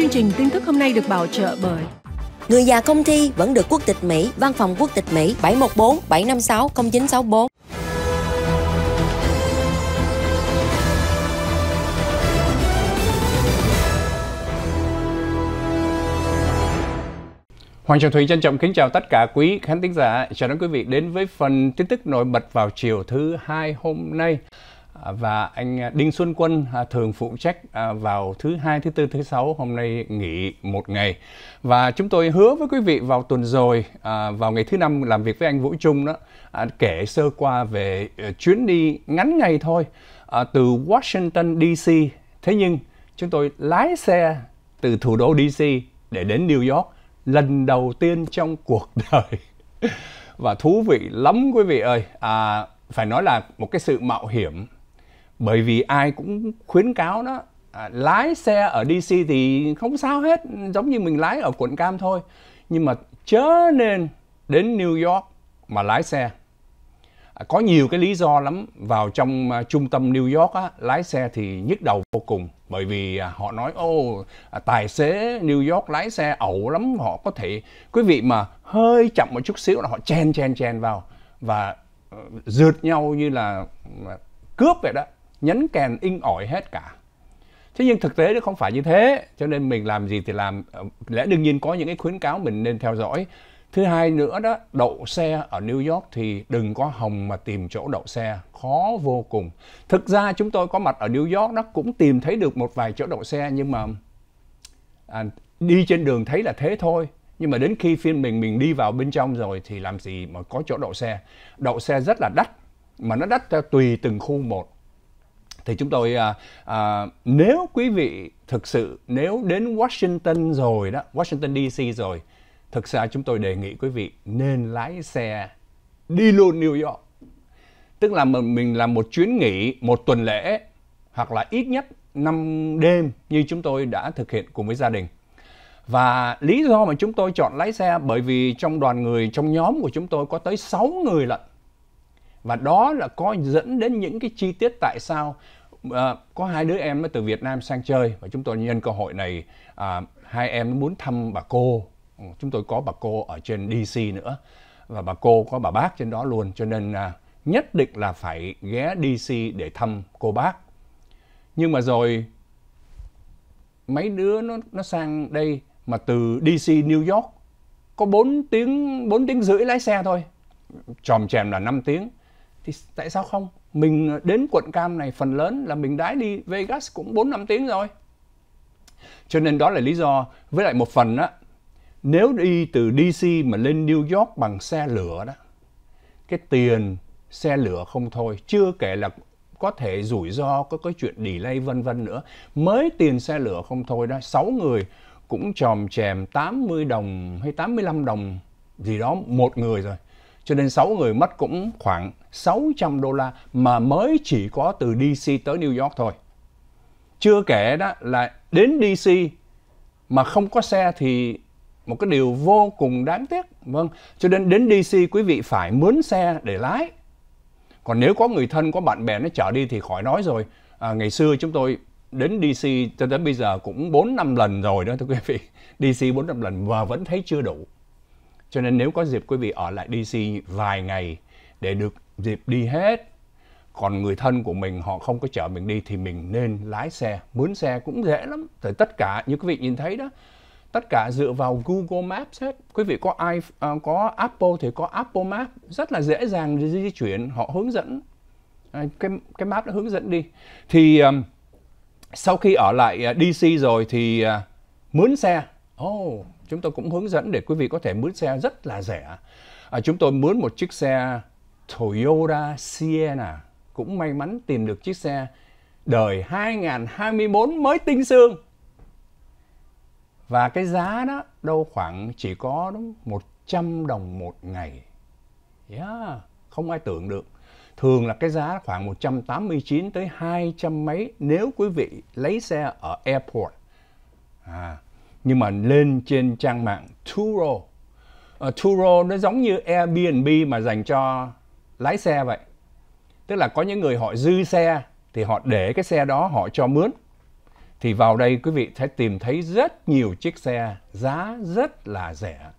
Chương trình tin tức hôm nay được bảo trợ bởi Người già công ty vẫn được quốc tịch Mỹ, văn phòng quốc tịch Mỹ 714 756 0964. Hoàng Trọng Thủy trân trọng kính chào tất cả quý khán thính giả. Chào đón quý vị đến với phần tin tức nổi bật vào chiều thứ hai hôm nay và anh à, Đinh Xuân Quân à, thường phụ trách à, vào thứ hai, thứ tư, thứ sáu hôm nay nghỉ một ngày và chúng tôi hứa với quý vị vào tuần rồi vào ngày thứ năm làm việc với anh Vũ Trung đó kể sơ qua về chuyến đi ngắn ngày thôi từ Washington DC thế nhưng chúng tôi lái xe từ thủ đô DC để đến New York lần đầu tiên trong cuộc đời và thú vị lắm quý vị ơi à, phải nói là một cái sự mạo hiểm bởi vì ai cũng khuyến cáo đó à, lái xe ở DC thì không sao hết giống như mình lái ở quận cam thôi nhưng mà chớ nên đến New York mà lái xe à, có nhiều cái lý do lắm vào trong à, trung tâm New York á, lái xe thì nhức đầu vô cùng bởi vì à, họ nói ô à, tài xế New York lái xe ẩu lắm họ có thể quý vị mà hơi chậm một chút xíu là họ chen chen chen vào và uh, rượt nhau như là à, cướp vậy đó nhấn kèn in ỏi hết cả thế nhưng thực tế nó không phải như thế cho nên mình làm gì thì làm ờ, lẽ đương nhiên có những cái khuyến cáo mình nên theo dõi thứ hai nữa đó đậu xe ở New York thì đừng có hồng mà tìm chỗ đậu xe khó vô cùng thực ra chúng tôi có mặt ở New York nó cũng tìm thấy được một vài chỗ đậu xe nhưng mà à, đi trên đường thấy là thế thôi nhưng mà đến khi phim mình mình đi vào bên trong rồi thì làm gì mà có chỗ đậu xe đậu xe rất là đắt mà nó đắt theo tùy từng khu một thì chúng tôi à, à, nếu quý vị thực sự nếu đến Washington rồi đó Washington DC rồi thực ra chúng tôi đề nghị quý vị nên lái xe đi luôn New York tức là mình làm một chuyến nghỉ một tuần lễ hoặc là ít nhất 5 đêm như chúng tôi đã thực hiện cùng với gia đình và lý do mà chúng tôi chọn lái xe bởi vì trong đoàn người trong nhóm của chúng tôi có tới 6 người lận và đó là có dẫn đến những cái chi tiết tại sao uh, có hai đứa em từ Việt Nam sang chơi và chúng tôi nhân cơ hội này uh, hai em muốn thăm bà cô ừ, chúng tôi có bà cô ở trên DC nữa và bà cô có bà bác trên đó luôn cho nên uh, nhất định là phải ghé DC để thăm cô bác nhưng mà rồi mấy đứa nó nó sang đây mà từ DC New York có 4 tiếng 4 tiếng rưỡi lái xe thôi chòm chèm là 5 tiếng thì tại sao không mình ờ, đến quận cam này phần lớn là mình đái đi Vegas cũng 4 năm tiếng rồi cho nên đó là lý do với lại một phần á nếu đi từ DC mà lên New York bằng xe lửa đó cái tiền xe lửa không thôi chưa kể là có thể rủi ro có cái chuyện delay vân vân nữa mới tiền xe lửa không thôi đó 6 người cũng tròm chèm 80 đồng hay 85 đồng gì đó một người rồi cho nên 6 người mất cũng khoảng 600 đô la mà mới chỉ có từ DC tới New York thôi. Chưa kể đó là đến DC mà không có xe thì một cái điều vô cùng đáng tiếc. Vâng, cho nên đến DC quý vị phải mướn xe để lái. Còn nếu có người thân, có bạn bè nó chở đi thì khỏi nói rồi. À, ngày xưa chúng tôi đến DC cho đến bây giờ cũng 4 5 lần rồi đó thưa quý vị. DC 4 5 lần và vẫn thấy chưa đủ. Cho nên nếu có dịp quý vị ở lại DC vài ngày để được dịp đi hết còn người thân của mình họ không có chở mình đi thì mình nên lái xe mướn xe cũng dễ lắm tại tất cả như quý vị nhìn thấy đó tất cả dựa vào Google Maps hết quý vị có i à, có Apple thì có Apple Maps rất là dễ dàng di chuyển họ hướng dẫn cái cái map đã hướng dẫn đi thì um, sau khi ở lại à, DC rồi thì uh, mướn xe oh chúng tôi cũng hướng dẫn để quý vị có thể mướn xe rất là rẻ. À, chúng tôi mướn một chiếc xe Toyota Sienna cũng may mắn tìm được chiếc xe đời 2024 mới tinh xương. Và cái giá đó đâu khoảng chỉ có đúng 100 đồng một ngày. Yeah, không ai tưởng được. Thường là cái giá khoảng 189 tới 200 mấy nếu quý vị lấy xe ở airport. À, nhưng mà lên trên trang mạng Turo. Uh, Turo nó giống như Airbnb mà dành cho lái xe vậy. Tức là có những người họ dư xe thì họ để cái xe đó họ cho mướn. Thì vào đây quý vị sẽ tìm thấy rất nhiều chiếc xe giá rất là rẻ.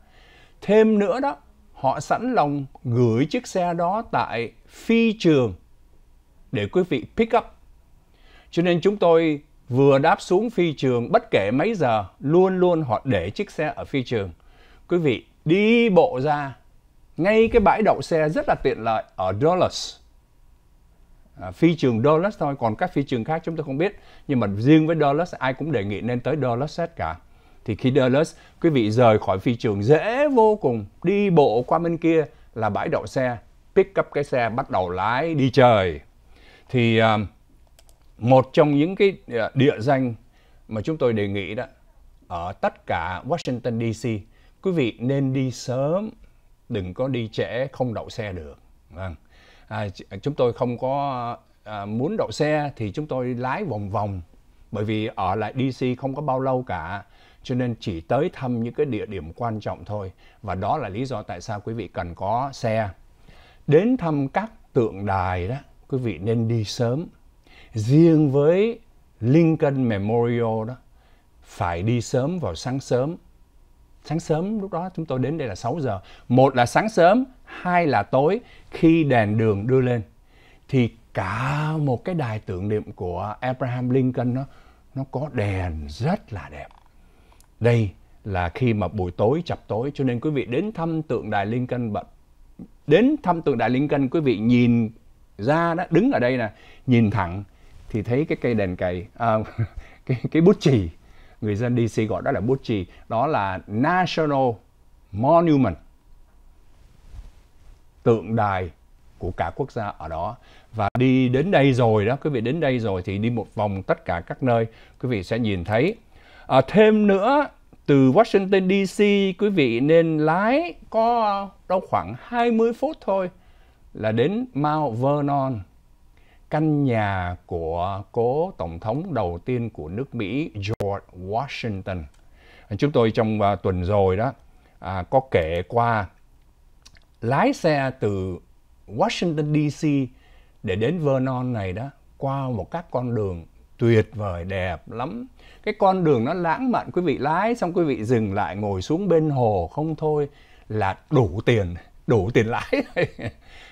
Thêm nữa đó, họ sẵn lòng gửi chiếc xe đó tại phi trường để quý vị pick up. Cho nên chúng tôi vừa đáp xuống phi trường bất kể mấy giờ luôn luôn họ để chiếc xe ở phi trường quý vị đi bộ ra ngay cái bãi đậu xe rất là tiện lợi ở Dallas à, phi trường Dallas thôi còn các phi trường khác chúng tôi không biết nhưng mà riêng với Dallas ai cũng đề nghị nên tới Dallas hết cả thì khi Dallas quý vị rời khỏi phi trường dễ vô cùng đi bộ qua bên kia là bãi đậu xe pick up cái xe bắt đầu lái đi trời thì uh, một trong những cái à, địa danh mà chúng tôi đề nghị đó ở tất cả Washington DC quý vị nên đi sớm đừng có đi trễ không đậu xe được vâng. à, à, chúng tôi không có à, muốn đậu xe thì chúng tôi lái vòng vòng bởi vì ở lại DC không có bao lâu cả cho nên chỉ tới thăm những cái địa điểm quan trọng thôi và đó là lý do tại sao quý vị cần có xe đến thăm các tượng đài đó quý vị nên đi sớm riêng với Lincoln Memorial đó phải đi sớm vào sáng sớm sáng sớm lúc đó chúng tôi đến đây là 6 giờ một là sáng sớm hai là tối khi đèn đường đưa lên thì cả một cái đài tưởng niệm của Abraham Lincoln nó nó có đèn rất là đẹp đây là khi mà buổi tối chập tối cho nên quý vị đến thăm tượng đài Lincoln bận đến thăm tượng đài Lincoln quý vị nhìn ra đó đứng ở đây nè nhìn thẳng thì thấy cái cây đèn cày à, cái cái bút chì người dân DC gọi đó là bút chì đó là National Monument tượng đài của cả quốc gia ở đó và đi đến đây rồi đó quý vị đến đây rồi thì đi một vòng tất cả các nơi quý vị sẽ nhìn thấy à, thêm nữa từ Washington DC quý vị nên lái có đâu khoảng 20 phút thôi là đến Mount Vernon căn nhà của cố tổng thống đầu tiên của nước Mỹ George Washington. Chúng tôi trong uh, tuần rồi đó à, có kể qua lái xe từ Washington DC để đến Vernon này đó qua một các con đường tuyệt vời đẹp lắm cái con đường nó lãng mạn quý vị lái xong quý vị dừng lại ngồi xuống bên hồ không thôi là đủ tiền đủ tiền lái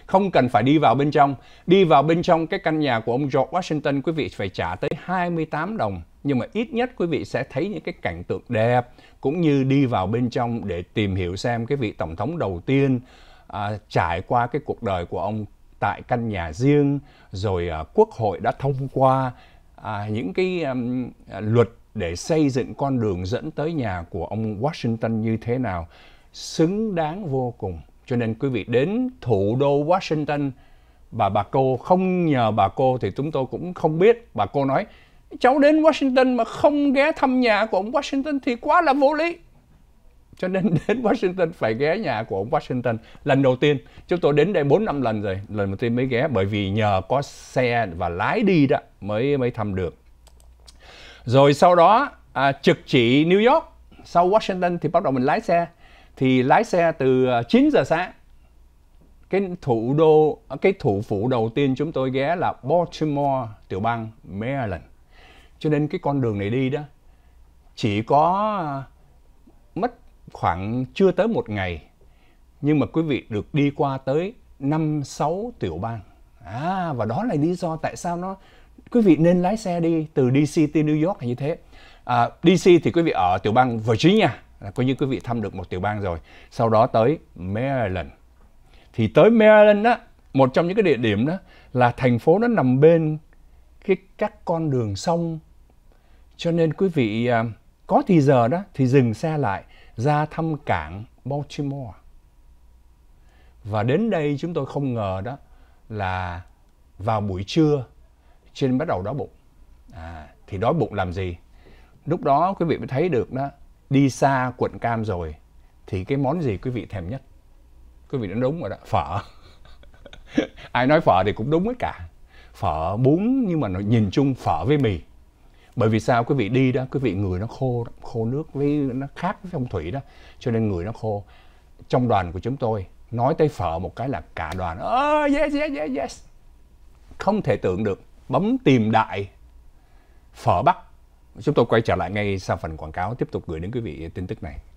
không cần phải đi vào bên trong. Đi vào bên trong cái căn nhà của ông George Washington quý vị phải trả tới 28 đồng. Nhưng mà ít nhất quý vị sẽ thấy những cái cảnh tượng đẹp cũng như đi vào bên trong để tìm hiểu xem cái vị tổng thống đầu tiên à, trải qua cái cuộc đời của ông tại căn nhà riêng rồi à, quốc hội đã thông qua à, những cái um, luật để xây dựng con đường dẫn tới nhà của ông Washington như thế nào xứng đáng vô cùng cho nên quý vị đến thủ đô Washington và bà cô không nhờ bà cô thì chúng tôi cũng không biết. Bà cô nói cháu đến Washington mà không ghé thăm nhà của ông Washington thì quá là vô lý. Cho nên đến Washington phải ghé nhà của ông Washington lần đầu tiên. Chúng tôi đến đây 4 năm lần rồi, lần đầu tiên mới ghé bởi vì nhờ có xe và lái đi đó mới mới thăm được. Rồi sau đó à, trực chỉ New York, sau Washington thì bắt đầu mình lái xe thì lái xe từ 9 ờ, giờ sáng cái thủ đô cái thủ phủ đầu tiên chúng tôi ghé là Baltimore tiểu bang Maryland cho nên cái con đường này đi đó chỉ có ờ, mất khoảng chưa tới một ngày nhưng mà quý vị được đi qua tới năm sáu tiểu bang à và đó là lý do tại sao nó quý vị nên lái xe đi từ DC tới New York là như thế à, DC thì quý vị ở tiểu bang Virginia là coi như quý vị thăm được một tiểu bang rồi sau đó tới Maryland thì tới Maryland đó một trong những cái địa điểm đó là thành phố nó nằm bên cái các con đường sông cho nên quý vị à, có thì giờ đó thì dừng xe lại ra thăm cảng Baltimore và đến đây chúng tôi không ngờ đó là vào buổi trưa trên bắt đầu đói bụng à, thì đói bụng làm gì lúc đó quý vị mới thấy được đó đi xa quận cam rồi thì cái món gì quý vị thèm nhất quý vị nói đúng rồi đó phở ai nói phở thì cũng đúng hết cả phở bún nhưng mà nó nhìn chung phở với mì bởi vì sao quý vị đi đó quý vị người nó khô khô nước với nó khác với phong thủy đó cho nên người nó khô trong đoàn của chúng tôi nói tới phở một cái là cả đoàn oh, yes yes yes yes không thể tưởng được bấm tìm đại phở bắc Chúng tôi quay trở lại ngay sau phần quảng cáo tiếp tục gửi đến quý vị tin tức này.